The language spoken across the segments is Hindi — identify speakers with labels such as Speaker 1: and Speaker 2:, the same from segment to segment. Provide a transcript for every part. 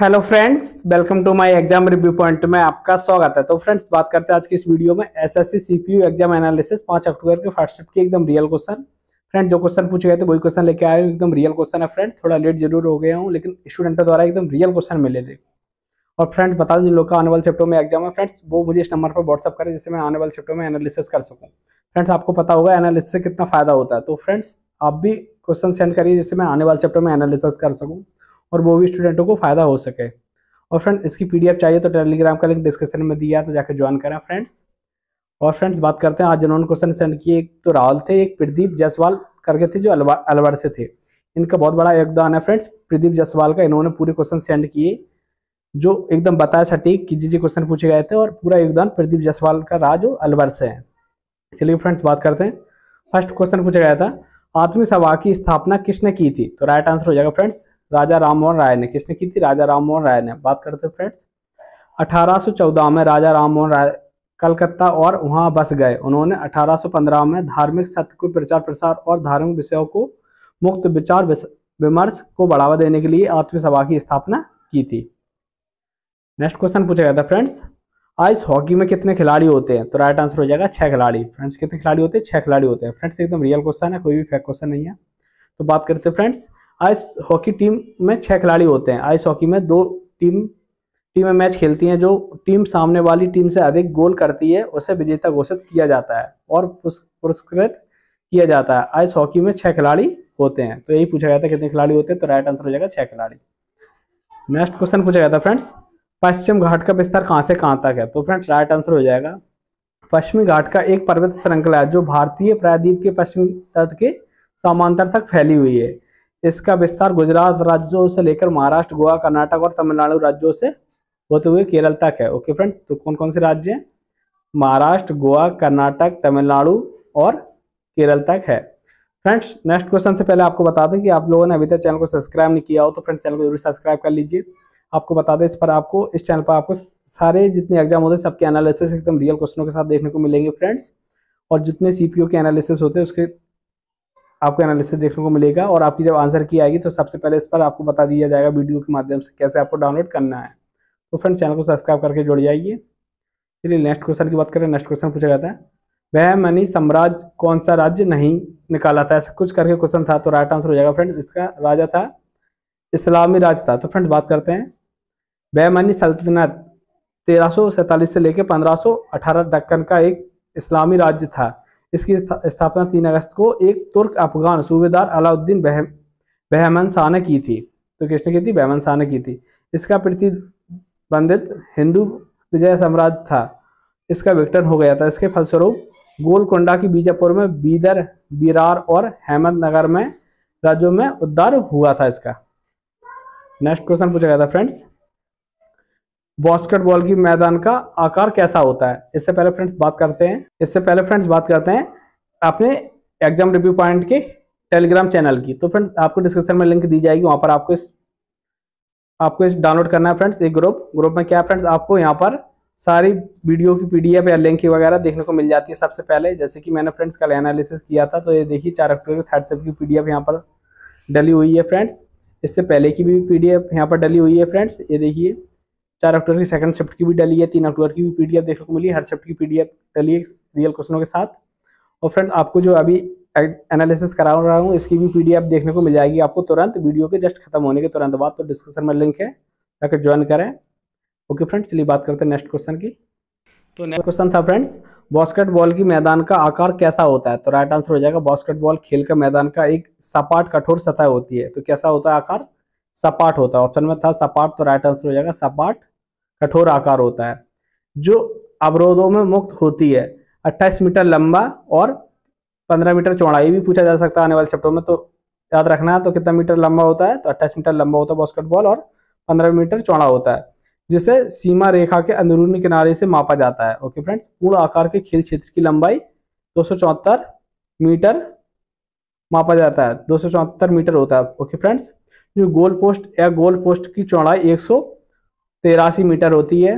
Speaker 1: hello friends welcome to my exam review point में आपका स्वागत है तो फ्रेंड्स बात करते हैं आज की इस वीडियो में एसएससी सीपीयू एग्जाम एनालिसिस पांच अक्टूबर के फर्स्ट स्टेप की एकदम रियल क्वेश्चन फ्रेंड जो क्वेश्चन पूछे गए थे वही क्वेश्चन लेके आए एकदम रियल क्वेश्चन है फ्रेंड थोड़ा लेट जरूर हो गया हूँ लेकिन स्टूडेंटों द्वारा एकदम रियल क्वेश्चन मिले थे और फ्रेंड बता दें जिन लोग का आने वाले चैप्टर में एग्जाम है फ्रेंड्स वो मुझे इस नंबर पर व्हाट्सअप करें जिससे मैं आने वाले चैप्टर में एनालिसिस कर सकूँ फ्रेंड्स आपको पता होगा एनालिसिस से कितना फायदा होता है तो फ्रेंड्स आप भी क्वेश्चन सेंड करिए जिससे मैं आने वाले चैप्टर में एनालिसिस कर सकूँ और वो भी स्टूडेंटों को फ़ायदा हो सके और फ्रेंड इसकी पीडीएफ चाहिए तो टेलीग्राम का लिंक डिस्क्रिप्शन में दिया तो जाकर ज्वाइन करें फ्रेंड्स और फ्रेंड्स बात करते हैं आज जिन्होंने क्वेश्चन सेंड किए एक तो राहुल थे एक प्रदीप जायसवाल करके थे जो अलवर अलवर से थे इनका बहुत बड़ा योगदान है फ्रेंड्स प्रदीप जायसवाल का इन्होंने पूरे क्वेश्चन सेंड किए जो एकदम बताया सटीक कि जी जी क्वेश्चन पूछे गए थे और पूरा योगदान प्रदीप जायसवाल का रहा जो अलवर से है चलिए फ्रेंड्स बात करते हैं फर्स्ट क्वेश्चन पूछा गया था आत्मी सभा की स्थापना किसने की थी तो राइट आंसर हो जाएगा फ्रेंड्स राजा राममोहन राय ने किसने की थी राजा राममोहन राय ने बात करते फ्रेंड्स 1814 में राजा राममोहन राय कलकत्ता और वहां बस गए उन्होंने 1815 में धार्मिक सत्य को प्रचार प्रसार और धार्मिक विषयों को मुक्त विचार विमर्श को बढ़ावा देने के लिए आत्मसभा की स्थापना की थी नेक्स्ट क्वेश्चन पूछा गया था फ्रेंड्स आइस हॉकी में कितने खिलाड़ी होते हैं तो राइट आंसर हो जाएगा छह खिलाड़ी फ्रेंड्स कितने खिलाड़ी होते हैं छह खिलाड़ी होते हैं फ्रेंड्स एकदम रियल क्वेश्चन है कोई भी फेक क्वेश्चन नहीं है तो बात करते हैं फ्रेंड्स आइस हॉकी टीम में छह खिलाड़ी होते हैं आइस हॉकी में दो टीम टीमें मैच खेलती हैं जो टीम सामने वाली टीम से अधिक गोल करती है उसे विजेता घोषित किया जाता है और पुरस्कृत किया जाता है आइस हॉकी में छह खिलाड़ी होते हैं तो यही पूछा गया था कितने खिलाड़ी होते हैं तो राइट आंसर हो जाएगा छह खिलाड़ी नेक्स्ट क्वेश्चन पूछा गया था फ्रेंड्स पश्चिम घाट का विस्तार कहाँ से कहाँ तक है तो फ्रेंड्स राइट आंसर हो जाएगा पश्चिमी घाट का एक पर्वत श्रृंखला है जो भारतीय प्रायद्वीप के पश्चिमी तट के समांतर तक फैली हुई है इसका विस्तार गुजरात राज्यों से लेकर महाराष्ट्र गोवा कर्नाटक और तमिलनाडु राज्यों से होते हुए केरल तक है ओके फ्रेंड तो कौन कौन से राज्य हैं महाराष्ट्र गोवा कर्नाटक तमिलनाडु और केरल तक है फ्रेंड्स नेक्स्ट क्वेश्चन से पहले आपको बता दें कि आप लोगों ने अभी तक चैनल को सब्सक्राइब नहीं किया हो तो फ्रेंड चैनल को जरूर सब्सक्राइब कर लीजिए आपको बता दें इस पर आपको इस चैनल पर आपको सारे जितने एग्जाम होते हैं सबके एनालिसिस एकदम रियल क्वेश्चनों के साथ देखने को मिलेंगे फ्रेंड्स और जितने सीपीओ के एनालिसिस होते हैं उसके आपको एनालिसिस देखने को मिलेगा और आपकी जब आंसर की आएगी तो सबसे पहले इस पर आपको बता दिया जाएगा वीडियो के माध्यम से कैसे आपको डाउनलोड करना है तो फ्रेंड चैनल को सब्सक्राइब करके जुड़ जाइए चलिए नेक्स्ट क्वेश्चन की बात करें नेक्स्ट क्वेश्चन पूछा जाता है वह मनी साम्राज्य कौन सा राज्य नहीं निकाला था ऐसा कुछ करके क्वेश्चन था तो राइट आंसर हो जाएगा फ्रेंड इसका राजा था इस्लामी राज था तो फ्रेंड बात करते हैं मनी सल्तनत तेरह से लेकर पंद्रह अठारह दक्कन का एक इस्लामी राज्य था इसकी स्थापना तीन अगस्त को एक तुर्क अफगान सूबेदार अलाउद्दीन बह बहमन शाह ने की थी तो किसने की थी बहमन शाह ने की थी इसका प्रतिबंधित हिंदू विजय साम्राज्य था इसका विघटन हो गया था इसके फलस्वरूप गोलकोंडा की बीजापुर में बीदर बीरार और हेमंतनगर में राज्यों में उद्धार हुआ था इसका नेक्स्ट क्वेश्चन पूछा गया था फ्रेंड्स बास्केटबॉल की मैदान का आकार कैसा होता है इससे पहले फ्रेंड्स बात करते हैं इससे पहले फ्रेंड्स बात करते हैं अपने एग्जाम रिव्यू पॉइंट के टेलीग्राम चैनल की तो फ्रेंड्स आपको डिस्क्रिप्शन में लिंक दी जाएगी वहां पर आपको इस आपको इस डाउनलोड करना है फ्रेंड्स एक ग्रुप ग्रुप में क्या फ्रेंड्स आपको यहाँ पर सारी वीडियो की पीडीएफ या लिंक वगैरह देखने को मिल जाती है सबसे पहले जैसे कि मैंने फ्रेंड्स कल एनालिसिस किया था तो ये देखिए चार अक्टूबर के थर्ड सेप की पीडीएफ यहाँ पर डली हुई है फ्रेंड्स इससे पहले की भी पीडीएफ यहाँ पर डली हुई है फ्रेंड्स ये देखिए चार अक्टूबर की सेकंड शिफ्ट की भी डली है तीन अक्टूबर की भी पीडीएफ देखने को मिली हर शिफ्ट की पीडीएफ डली है रियल क्वेश्चनों के साथ और फ्रेंड आपको जो अभी एनालिसिस करा रहा हूँ इसकी भी पीडीएफ देखने को मिल जाएगी आपको तुरंत वीडियो के जस्ट खत्म होने के तुरंत बाद तो डिस्क्रिप्शन में लिंक है जाकर ज्वाइन करें ओके फ्रेंड्स चलिए बात करते हैं नेक्स्ट क्वेश्चन की तो नेक्स्ट क्वेश्चन था फ्रेंड्स बॉस्केटबॉल की मैदान का आकार कैसा होता है तो राइट आंसर हो जाएगा बॉस्केटबॉल खेल का मैदान का एक सपाट कठोर सतह होती है तो कैसा होता है आकार सपाट होता है ऑप्शन में था सपाट तो राइट आंसर हो जाएगा सपाट कठोर आकार होता है जो अवरोधों में मुक्त होती है 28 मीटर लंबा और 15 मीटर चौड़ाई भी पूछा जा सकता है आने वाले चैप्टर में तो याद रखना है तो कितना मीटर लंबा होता है तो 28 मीटर लंबा होता है बास्केटबॉल और 15 मीटर चौड़ा होता है जिसे सीमा रेखा के अंदरूनी किनारे से मापा जाता है ओके फ्रेंड्स पूर्ण आकार के खेल क्षेत्र की लंबाई दो मीटर मापा जाता है दो मीटर होता है ओके फ्रेंड्स जो गोल पोस्ट या गोल पोस्ट की चौड़ाई एक तेरासी मीटर होती है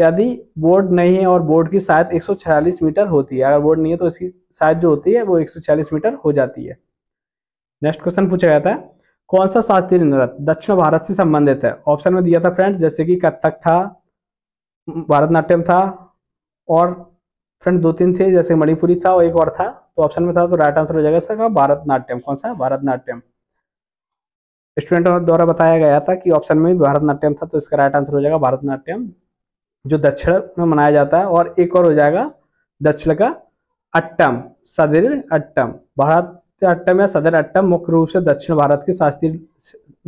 Speaker 1: यदि बोर्ड नहीं है और बोर्ड की शायद 146 मीटर होती है अगर बोर्ड नहीं है तो इसकी शायद जो होती है वो 146 मीटर हो जाती है नेक्स्ट क्वेश्चन पूछा गया था कौन सा शास्त्रीय नृत्य दक्षिण भारत से संबंधित है ऑप्शन में दिया था फ्रेंड्स जैसे कि कथक था भरतनाट्यम था और फ्रेंड दो तीन थे जैसे मणिपुरी था और एक और था तो ऑप्शन में था तो राइट आंसर हो जाएगा भारतनाट्यम कौन सा भारतनाट्यम स्टूडेंटों द्वारा बताया गया था कि ऑप्शन में भी भारतनाट्यम था तो इसका राइट आंसर हो जाएगा भारतनाट्यम जो दक्षिण में मनाया जाता है और एक और हो जाएगा दक्षिण का अट्टम सदर अट्टम भारत अट्टम या सदर अट्टम मुख्य रूप से दक्षिण भारत की शास्त्रीय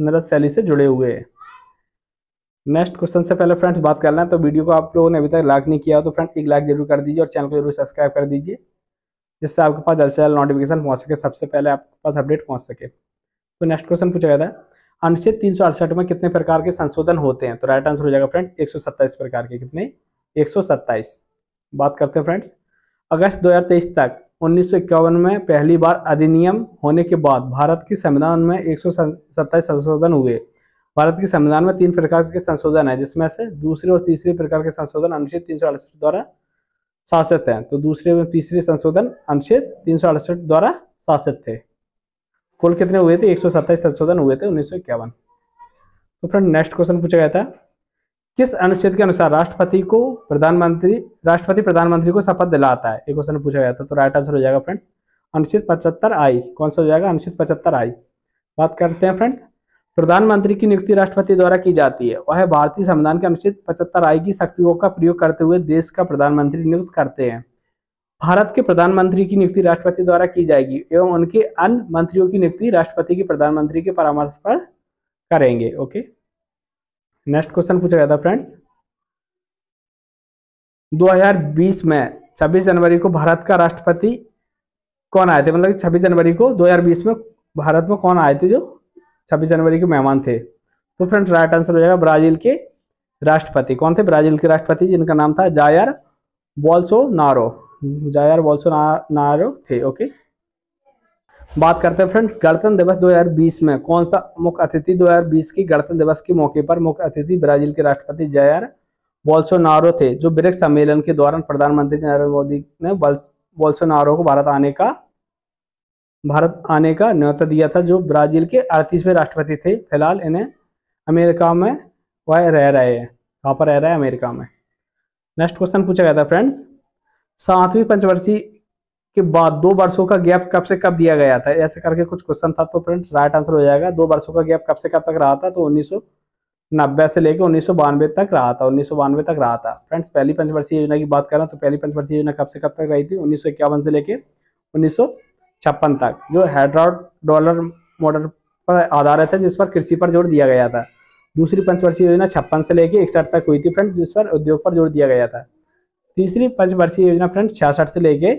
Speaker 1: नृत्य शैली से जुड़े हुए हैं नेक्स्ट क्वेश्चन से पहले फ्रेंड्स बात कर लें तो वीडियो को आप लोगों ने अभी तक लाइक नहीं किया तो फ्रेंड एक लाइक जरूर कर दीजिए और चैनल को जरूर सब्सक्राइब कर दीजिए जिससे आपके पास जल्द से जल्द नोटिफिकेशन पहुंच सके सबसे पहले आपके पास अपडेट पहुंच सके तो नेक्स्ट क्वेश्चन पूछा गया था अनुच्छेद तीन में कितने प्रकार के संशोधन होते हैं तो राइट आंसर हो जाएगा फ्रेंड्स एक प्रकार के कितने एक बात करते हैं फ्रेंड्स अगस्त दो तक उन्नीस में पहली बार अधिनियम होने के बाद भारत के संविधान में एक संशोधन हुए भारत के संविधान में तीन प्रकार के संशोधन है जिसमें से दूसरे और तीसरे प्रकार के संशोधन अनुच्छेद तीन द्वारा शासित हैं तो दूसरे और तीसरे संशोधन अनुच्छेद तीन द्वारा शासित थे कुल कितने हुए थे एक सौ सत्ताईस संशोधन हुए थे उन्नीस सौ इक्यावन तो फ्रेंड नेक्स्ट क्वेश्चन पूछा गया था किस अनुच्छेद के अनुसार राष्ट्रपति को प्रधानमंत्री राष्ट्रपति प्रधानमंत्री को शपथ दिलाता है एक क्वेश्चन पूछा गया था तो राइट आंसर हो जाएगा फ्रेंड्स अनुच्छेद पचहत्तर आई कौन सा हो जाएगा अनुच्छेद पचहत्तर आई बात करते हैं फ्रेंड्स प्रधानमंत्री की नियुक्ति राष्ट्रपति द्वारा की जाती है वह भारतीय संविधान के अनुच्छेद पचहत्तर आई की शक्तियों का प्रयोग करते हुए देश का प्रधानमंत्री नियुक्त करते हैं भारत के प्रधानमंत्री की नियुक्ति राष्ट्रपति द्वारा की जाएगी एवं उनके अन्य मंत्रियों की नियुक्ति राष्ट्रपति के प्रधानमंत्री के परामर्श पर करेंगे ओके नेक्स्ट क्वेश्चन पूछा गया था फ्रेंड्स 2020 में 26 जनवरी को भारत का राष्ट्रपति कौन आए थे मतलब 26 जनवरी को 2020 में भारत में कौन आए थे जो 26 जनवरी के मेहमान थे तो फ्रेंड्स राइट आंसर हो जाएगा ब्राजील के राष्ट्रपति कौन थे ब्राजील के राष्ट्रपति जिनका नाम था जायर नारो जायर बोल्सोनारो थे ओके बात करते हैं फ्रेंड्स गणतंत्र दिवस 2020 में कौन सा मुख्य अतिथि 2020 की गणतंत्र दिवस के मौके पर मुख्य अतिथि ब्राजील के राष्ट्रपति जयर बोल्सोनारो थे जो ब्रिक्स सम्मेलन के दौरान प्रधानमंत्री नरेंद्र मोदी ने बोल्सोनारो को भारत आने का भारत आने का न्यौता दिया था जो ब्राजील के अड़तीसवें राष्ट्रपति थे फिलहाल इन्हें अमेरिका में वह रह रहे हैं कहाँ पर रह रहे हैं अमेरिका में नेक्स्ट क्वेश्चन पूछा गया था फ्रेंड्स सातवीं पंचवर्षीय के बाद दो वर्षों का गैप कब से कब दिया गया था ऐसे करके कुछ क्वेश्चन था तो फ्रेंड्स राइट आंसर हो जाएगा दो वर्षों का गैप कब से कब तक रहा था तो उन्नीस नब्बे से लेकर उन्नीस सौ बानवे तक रहा था उन्नीस सौ बानवे तक रहा था फ्रेंड्स पहली पंचवर्षीय योजना की बात करें तो पहली पंचवर्षीय योजना कब से कब तक रही थी उन्नीस सौ इक्यावन से लेकर उन्नीस सौ छप्पन तक जो हैड्रॉड डॉलर मॉडल पर आधारित है जिस पर कृषि पर जोर दिया गया था दूसरी पंचवर्षीय योजना छप्पन से लेकर इकसठ तक हुई थी फ्रेंड्स जिस पर उद्योग पर जोर दिया गया था तीसरी पंचवर्षीय योजना फ्रेंड छियासठ से लेके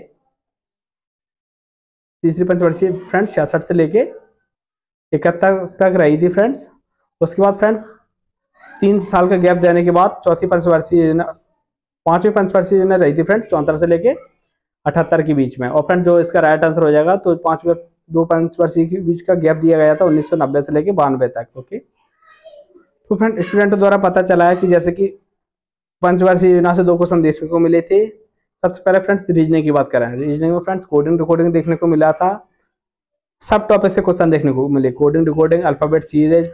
Speaker 1: तीसरी पंचवर्षीय फ्रेंड छियासठ से लेके इकहत्तर तक रही थी फ्रेंड्स उसके बाद फ्रेंड तीन साल का गैप देने के बाद चौथी पंचवर्षीय योजना पांचवी पंचवर्षीय योजना रही थी फ्रेंड चौहत्तर से लेके अठहत्तर के बीच में और फ्रेंड जो इसका राइट आंसर हो जाएगा तो पांच दो पंचवर्षीय के बीच का गैप दिया गया था उन्नीस से लेके बानवे तक ओके तो फ्रेंड स्टूडेंट द्वारा पता चला है कि जैसे कि पंचवर्ष योजना से दो क्वेश्चन देखने को मिले थे सबसे पहले फ्रेंड्स रीजनिंग की बात करें रीजनिंग में फ्रेंड्स कोडिंग रिकॉर्डिंग देखने को मिला था सब टॉपिक से क्वेश्चन देखने को मिले कोडिंग रिकॉर्डिंग अल्फाबेट सीरीज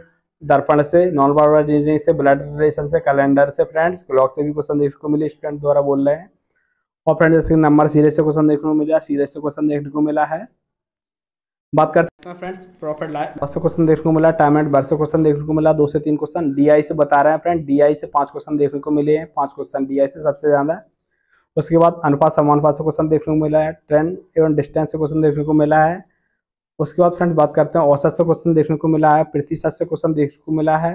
Speaker 1: दर्पण से नॉन बार रीजनिंग से ब्लड रिलेशन से कैलेंडर से फ्रेंड्स क्लॉक से भी क्वेश्चन देखने को मिले स्टूडेंट द्वारा बोल रहे हैं और फ्रेंड्स नंबर सीरीज से क्वेश्चन देखने को मिला सीरीज से क्वेश्चन देखने को मिला है बात करते हैं फ्रेंड्स प्रॉफिट लाए बस क्वेश्चन देखने को मिला टाइम एंड बर्स क्वेश्चन देखने को मिला दो से तीन क्वेश्चन डीआई से बता रहे हैं फ्रेंड डीआई से पांच क्वेश्चन देखने को मिले हैं पांच क्वेश्चन डीआई से सबसे ज्यादा उसके बाद अनुपात समानुपात से क्वेश्चन देखने को मिला है ट्रेंड एवं डिस्टेंस से क्वेश्चन देखने को मिला है उसके बाद फ्रेंड बात करते हैं औसत से क्वेश्चन देखने को मिला है प्रतिशत से क्वेश्चन देखने को मिला है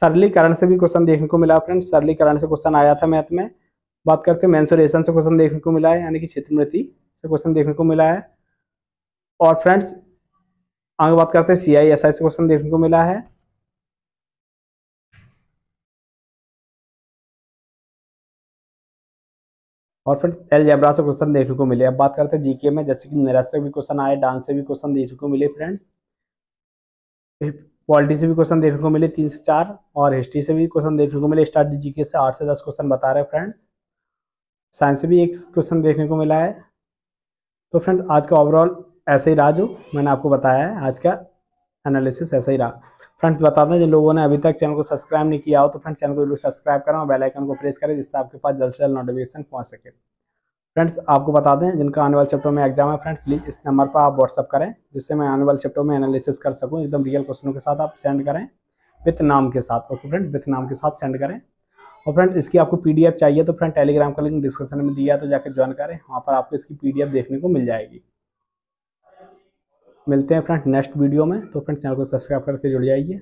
Speaker 1: सरलीकरण से भी क्वेश्चन देखने को मिला फ्रेंड सरलीकरण से क्वेश्चन आया था मैथ में बात करते हैं मैंसोरेशन से क्वेश्चन देखने को मिला है यानी कि क्षेत्रमृति से क्वेश्चन देखने को मिला है और फ्रेंड्स आगे बात करते हैं सीआईएसआई से क्वेश्चन देखने को मिला है और फ्रेंड्स एल जैबरा से क्वेश्चन देखने को मिले अब बात करते हैं जीके में जैसे कि निरस से भी क्वेश्चन आए डांस से भी क्वेश्चन देखने को मिले फ्रेंड्स पॉलिटी से भी क्वेश्चन देखने को मिले तीन से चार और हिस्ट्री से भी क्वेश्चन देखने को मिले स्टार्ट जीके से आठ से दस क्वेश्चन बता रहे फ्रेंड्स साइंस से भी एक क्वेश्चन देखने को मिला है तो फ्रेंड आज का ओवरऑल ऐसे ही रहा जो मैंने आपको बताया है आज का एनालिसिस ऐसा ही रहा फ्रेंड्स बता दें जिन लोगों ने अभी तक चैनल को सब्सक्राइब नहीं किया हो तो फ्रेंड्स चैनल को जरूर सब्सक्राइब करें और बेल आइकन को प्रेस करें जिससे आपके पास जल्द से जल्द नोटिफिकेशन पहुंच सके फ्रेंड्स आपको बता दें जिनका आने वाले चैप्टर में एग्जाम है फ्रेंड प्लीज़ इस नंबर पर आप व्हाट्सअप करें जिससे मैं आने वाले चैप्टर में एनालिसिस कर सकूँ एकदम रियल क्वेश्चनों के साथ आप सेंड करें विथ नाम के साथ ओके फ्रेंड विथ नाम के साथ सेंड करें और फ्रेंड इसकी आपको पीडीएफ चाहिए तो फ्रेंड टेलीग्राम का लिंक डिस्क्रिप्शन में दिया तो जाकर ज्वाइन करें वहाँ पर आपको इसकी पीडीएफ देखने को मिल जाएगी मिलते हैं फ्रेंड नेक्स्ट वीडियो में तो फ्रेंड चैनल को सब्सक्राइब करके जुड़ जाइए